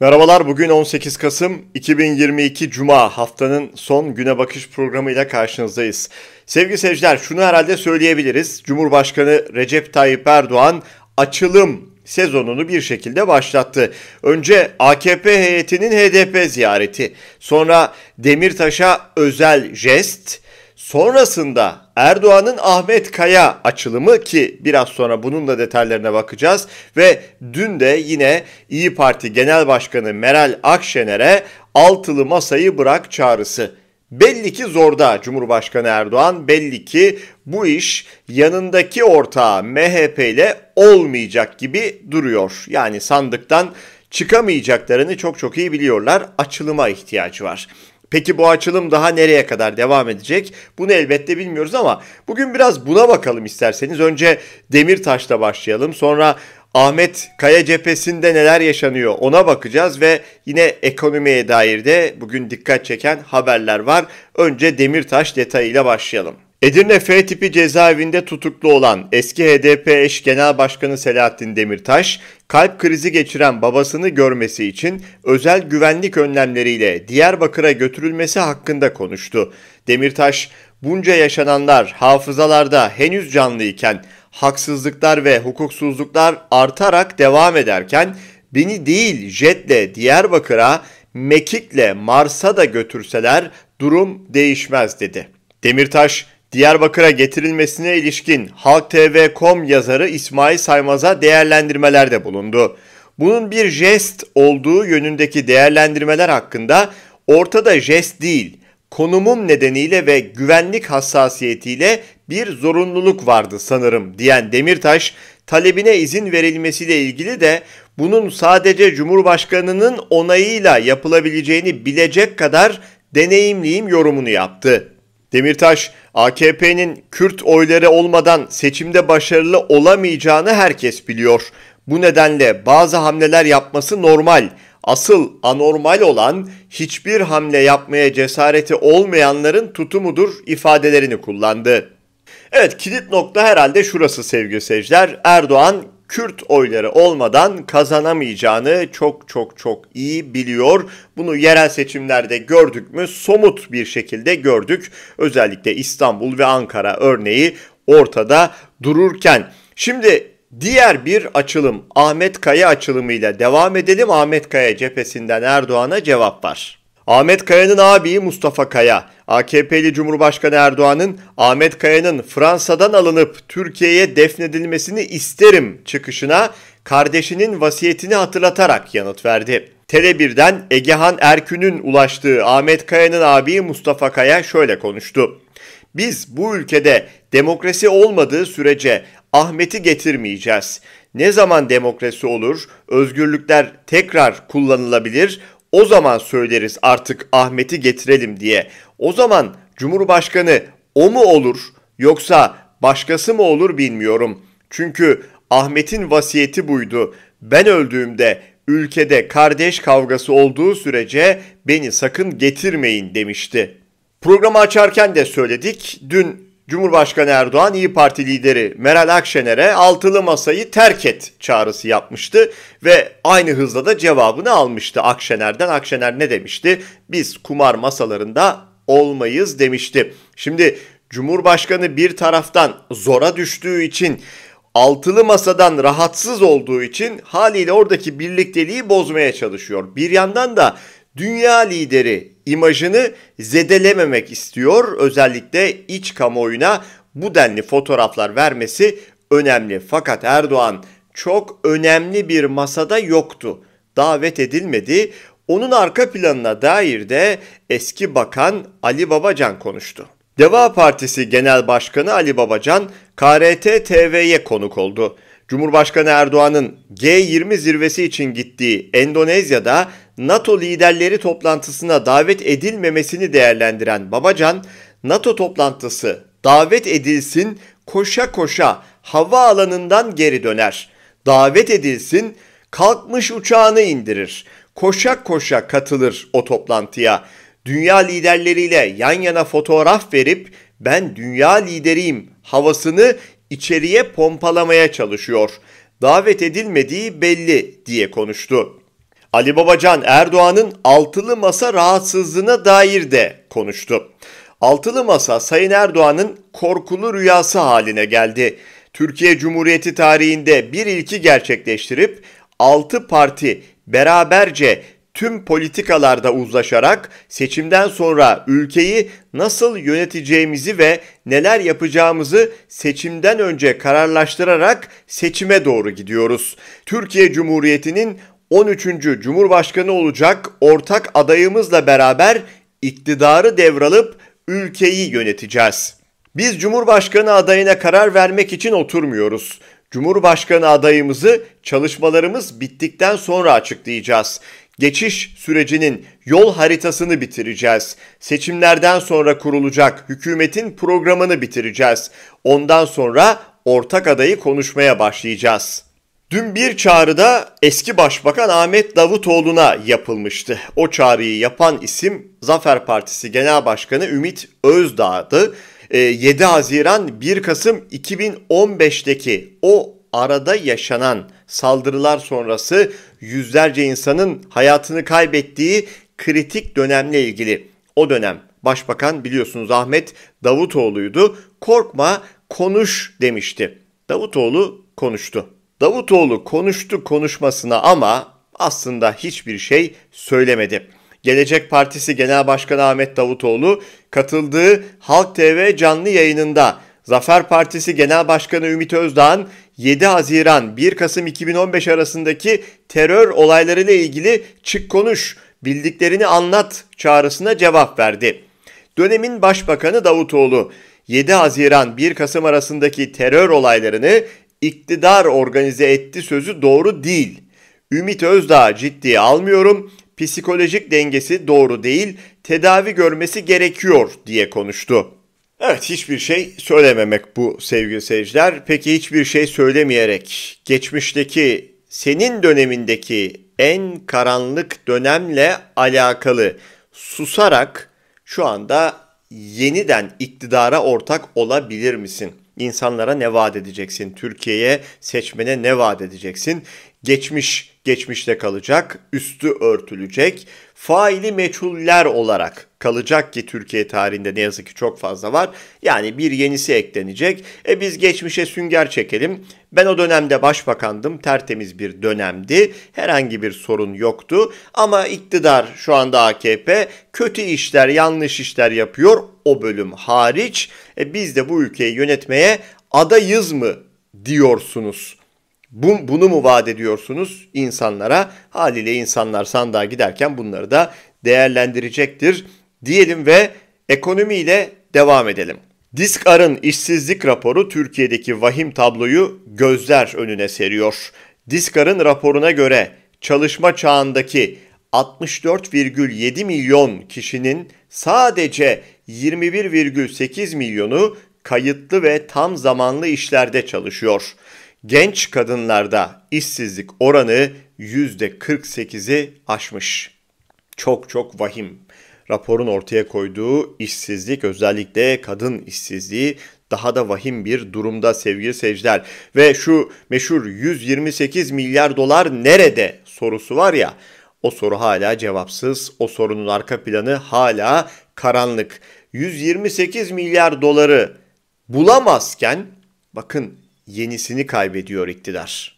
Merhabalar bugün 18 Kasım 2022 Cuma haftanın son güne bakış programıyla karşınızdayız. Sevgili seyirciler şunu herhalde söyleyebiliriz. Cumhurbaşkanı Recep Tayyip Erdoğan açılım sezonunu bir şekilde başlattı. Önce AKP heyetinin HDP ziyareti, sonra Demirtaş'a özel jest, Sonrasında Erdoğan'ın Ahmet Kaya açılımı ki biraz sonra bunun da detaylarına bakacağız ve dün de yine İyi Parti Genel Başkanı Meral Akşener'e altılı masayı bırak çağrısı. Belli ki zorda Cumhurbaşkanı Erdoğan belli ki bu iş yanındaki ortağı MHP ile olmayacak gibi duruyor. Yani sandıktan çıkamayacaklarını çok çok iyi biliyorlar. Açılıma ihtiyacı var. Peki bu açılım daha nereye kadar devam edecek? Bunu elbette bilmiyoruz ama bugün biraz buna bakalım isterseniz. Önce Demirtaş'la başlayalım. Sonra Ahmet Kaya cephesinde neler yaşanıyor ona bakacağız ve yine ekonomiye dair de bugün dikkat çeken haberler var. Önce Demirtaş detayıyla başlayalım. Edirne F tipi cezaevinde tutuklu olan eski HDP eş genel başkanı Selahattin Demirtaş, kalp krizi geçiren babasını görmesi için özel güvenlik önlemleriyle Diyarbakır'a götürülmesi hakkında konuştu. Demirtaş, bunca yaşananlar hafızalarda henüz canlıyken haksızlıklar ve hukuksuzluklar artarak devam ederken beni değil jetle Diyarbakır'a, Mekik'le Mars'a da götürseler durum değişmez dedi. Demirtaş Diyarbakır'a getirilmesine ilişkin Halktv.com yazarı İsmail Saymaz'a değerlendirmelerde bulundu. Bunun bir jest olduğu yönündeki değerlendirmeler hakkında ortada jest değil, konumum nedeniyle ve güvenlik hassasiyetiyle bir zorunluluk vardı sanırım diyen Demirtaş, talebine izin verilmesiyle ilgili de bunun sadece Cumhurbaşkanı'nın onayıyla yapılabileceğini bilecek kadar deneyimliyim yorumunu yaptı. Demirtaş, AKP'nin Kürt oyları olmadan seçimde başarılı olamayacağını herkes biliyor. Bu nedenle bazı hamleler yapması normal. Asıl anormal olan hiçbir hamle yapmaya cesareti olmayanların tutumudur ifadelerini kullandı. Evet kilit nokta herhalde şurası sevgili seyirciler. Erdoğan Kürt oyları olmadan kazanamayacağını çok çok çok iyi biliyor. Bunu yerel seçimlerde gördük mü? Somut bir şekilde gördük. Özellikle İstanbul ve Ankara örneği ortada dururken. Şimdi Diğer bir açılım Ahmet Kaya açılımıyla devam edelim. Ahmet Kaya cephesinden Erdoğan'a cevap var. Ahmet Kaya'nın abi Mustafa Kaya, AKP'li Cumhurbaşkanı Erdoğan'ın Ahmet Kaya'nın Fransa'dan alınıp Türkiye'ye defnedilmesini isterim çıkışına kardeşinin vasiyetini hatırlatarak yanıt verdi. Tele1'den Egehan Erkün'ün ulaştığı Ahmet Kaya'nın abi Mustafa Kaya şöyle konuştu. Biz bu ülkede demokrasi olmadığı sürece Ahmet'i getirmeyeceğiz. Ne zaman demokrasi olur, özgürlükler tekrar kullanılabilir, o zaman söyleriz artık Ahmet'i getirelim diye. O zaman Cumhurbaşkanı o mu olur yoksa başkası mı olur bilmiyorum. Çünkü Ahmet'in vasiyeti buydu. Ben öldüğümde ülkede kardeş kavgası olduğu sürece beni sakın getirmeyin demişti. Programı açarken de söyledik. Dün Cumhurbaşkanı Erdoğan İyi Parti lideri Meral Akşener'e altılı masayı terk et çağrısı yapmıştı ve aynı hızla da cevabını almıştı Akşener'den. Akşener ne demişti? Biz kumar masalarında olmayız demişti. Şimdi Cumhurbaşkanı bir taraftan zora düştüğü için altılı masadan rahatsız olduğu için haliyle oradaki birlikteliği bozmaya çalışıyor. Bir yandan da dünya lideri imajını zedelememek istiyor. Özellikle iç kamuoyuna bu denli fotoğraflar vermesi önemli. Fakat Erdoğan çok önemli bir masada yoktu. Davet edilmedi. Onun arka planına dair de eski bakan Ali Babacan konuştu. Deva Partisi Genel Başkanı Ali Babacan KRT TV'ye konuk oldu. Cumhurbaşkanı Erdoğan'ın G20 zirvesi için gittiği Endonezya'da NATO liderleri toplantısına davet edilmemesini değerlendiren Babacan, NATO toplantısı davet edilsin koşa koşa hava alanından geri döner. Davet edilsin kalkmış uçağını indirir. Koşa koşa katılır o toplantıya. Dünya liderleriyle yan yana fotoğraf verip ben dünya lideriyim havasını içeriye pompalamaya çalışıyor. Davet edilmediği belli diye konuştu. Ali Babacan Erdoğan'ın altılı masa rahatsızlığına dair de konuştu. Altılı masa Sayın Erdoğan'ın korkulu rüyası haline geldi. Türkiye Cumhuriyeti tarihinde bir ilki gerçekleştirip 6 parti beraberce tüm politikalarda uzlaşarak seçimden sonra ülkeyi nasıl yöneteceğimizi ve neler yapacağımızı seçimden önce kararlaştırarak seçime doğru gidiyoruz. Türkiye Cumhuriyeti'nin 13. Cumhurbaşkanı olacak ortak adayımızla beraber iktidarı devralıp ülkeyi yöneteceğiz. Biz Cumhurbaşkanı adayına karar vermek için oturmuyoruz. Cumhurbaşkanı adayımızı çalışmalarımız bittikten sonra açıklayacağız. Geçiş sürecinin yol haritasını bitireceğiz. Seçimlerden sonra kurulacak hükümetin programını bitireceğiz. Ondan sonra ortak adayı konuşmaya başlayacağız. Dün bir çağrıda eski başbakan Ahmet Davutoğlu'na yapılmıştı. O çağrıyı yapan isim Zafer Partisi Genel Başkanı Ümit Özdağ'dı. 7 ee, Haziran 1 Kasım 2015'teki o arada yaşanan saldırılar sonrası yüzlerce insanın hayatını kaybettiği kritik dönemle ilgili. O dönem başbakan biliyorsunuz Ahmet Davutoğlu'ydu. Korkma konuş demişti. Davutoğlu konuştu. Davutoğlu konuştu konuşmasına ama aslında hiçbir şey söylemedi. Gelecek Partisi Genel Başkanı Ahmet Davutoğlu katıldığı Halk TV canlı yayınında Zafer Partisi Genel Başkanı Ümit Özdağ'ın 7 Haziran 1 Kasım 2015 arasındaki terör olaylarıyla ilgili çık konuş, bildiklerini anlat çağrısına cevap verdi. Dönemin Başbakanı Davutoğlu 7 Haziran 1 Kasım arasındaki terör olaylarını iktidar organize etti sözü doğru değil. Ümit Özdağ ciddiye almıyorum, psikolojik dengesi doğru değil, tedavi görmesi gerekiyor diye konuştu. Evet hiçbir şey söylememek bu sevgili seyirciler. Peki hiçbir şey söylemeyerek geçmişteki senin dönemindeki en karanlık dönemle alakalı susarak şu anda yeniden iktidara ortak olabilir misin? insanlara ne vaat edeceksin? Türkiye'ye, seçmene ne vaat edeceksin? geçmiş geçmişte kalacak, üstü örtülecek, faili meçhuller olarak kalacak ki Türkiye tarihinde ne yazık ki çok fazla var. Yani bir yenisi eklenecek. E biz geçmişe sünger çekelim. Ben o dönemde başbakandım. Tertemiz bir dönemdi. Herhangi bir sorun yoktu. Ama iktidar şu anda AKP kötü işler, yanlış işler yapıyor. O bölüm hariç e biz de bu ülkeyi yönetmeye adayız mı diyorsunuz? Bu, bunu mu vaat ediyorsunuz insanlara? Haliyle insanlar sandığa giderken bunları da değerlendirecektir diyelim ve ekonomiyle devam edelim. Diskar'ın işsizlik raporu Türkiye'deki vahim tabloyu gözler önüne seriyor. Diskar'ın raporuna göre çalışma çağındaki 64,7 milyon kişinin sadece 21,8 milyonu kayıtlı ve tam zamanlı işlerde çalışıyor. Genç kadınlarda işsizlik oranı %48'i aşmış. Çok çok vahim. Raporun ortaya koyduğu işsizlik özellikle kadın işsizliği daha da vahim bir durumda sevgili seyirciler. Ve şu meşhur 128 milyar dolar nerede sorusu var ya o soru hala cevapsız. O sorunun arka planı hala karanlık. 128 milyar doları bulamazken bakın yenisini kaybediyor iktidar.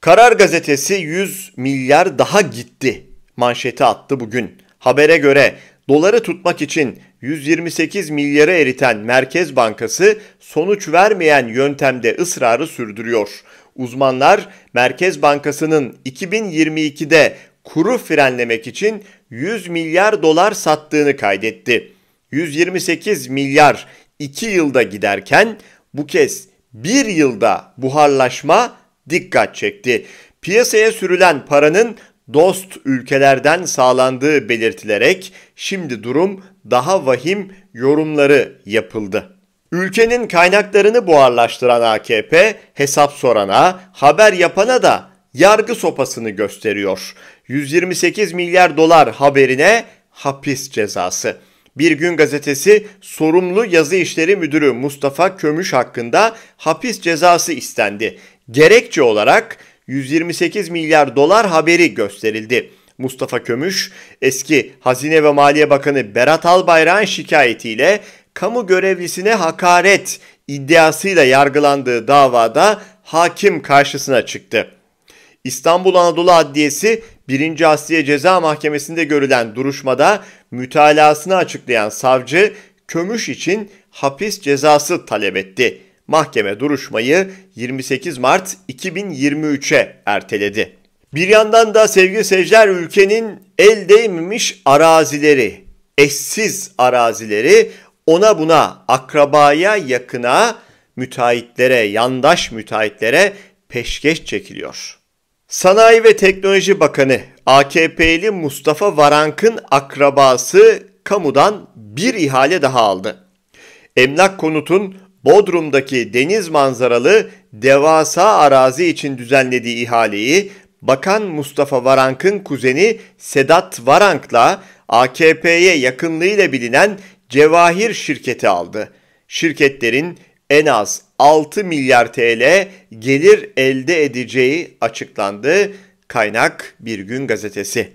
Karar gazetesi 100 milyar daha gitti manşeti attı bugün. Habere göre doları tutmak için 128 milyarı eriten Merkez Bankası sonuç vermeyen yöntemde ısrarı sürdürüyor. Uzmanlar Merkez Bankası'nın 2022'de kuru frenlemek için 100 milyar dolar sattığını kaydetti. 128 milyar 2 yılda giderken bu kez bir yılda buharlaşma dikkat çekti. Piyasaya sürülen paranın dost ülkelerden sağlandığı belirtilerek şimdi durum daha vahim yorumları yapıldı. Ülkenin kaynaklarını buharlaştıran AKP hesap sorana, haber yapana da yargı sopasını gösteriyor. 128 milyar dolar haberine hapis cezası. Bir Gün Gazetesi sorumlu yazı işleri müdürü Mustafa Kömüş hakkında hapis cezası istendi. Gerekçe olarak 128 milyar dolar haberi gösterildi. Mustafa Kömüş, eski Hazine ve Maliye Bakanı Berat Albayrak'ın şikayetiyle kamu görevlisine hakaret iddiasıyla yargılandığı davada hakim karşısına çıktı. İstanbul Anadolu Adliyesi 1. Asliye Ceza Mahkemesi'nde görülen duruşmada mütalasını açıklayan savcı Kömüş için hapis cezası talep etti. Mahkeme duruşmayı 28 Mart 2023'e erteledi. Bir yandan da sevgili seyirciler ülkenin el değmemiş arazileri, eşsiz arazileri ona buna, akrabaya, yakına, müteahhitlere, yandaş müteahhitlere peşkeş çekiliyor. Sanayi ve Teknoloji Bakanı AKP'li Mustafa Varank'ın akrabası kamudan bir ihale daha aldı. Emlak Konut'un Bodrum'daki deniz manzaralı devasa arazi için düzenlediği ihaleyi Bakan Mustafa Varank'ın kuzeni Sedat Varank'la AKP'ye yakınlığıyla bilinen Cevahir şirketi aldı. Şirketlerin en az 6 milyar TL gelir elde edeceği açıklandı. Kaynak Bir Gün Gazetesi.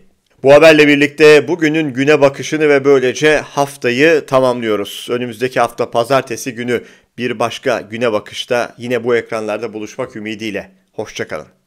Bu haberle birlikte bugünün güne bakışını ve böylece haftayı tamamlıyoruz. Önümüzdeki hafta pazartesi günü bir başka güne bakışta yine bu ekranlarda buluşmak ümidiyle. Hoşçakalın.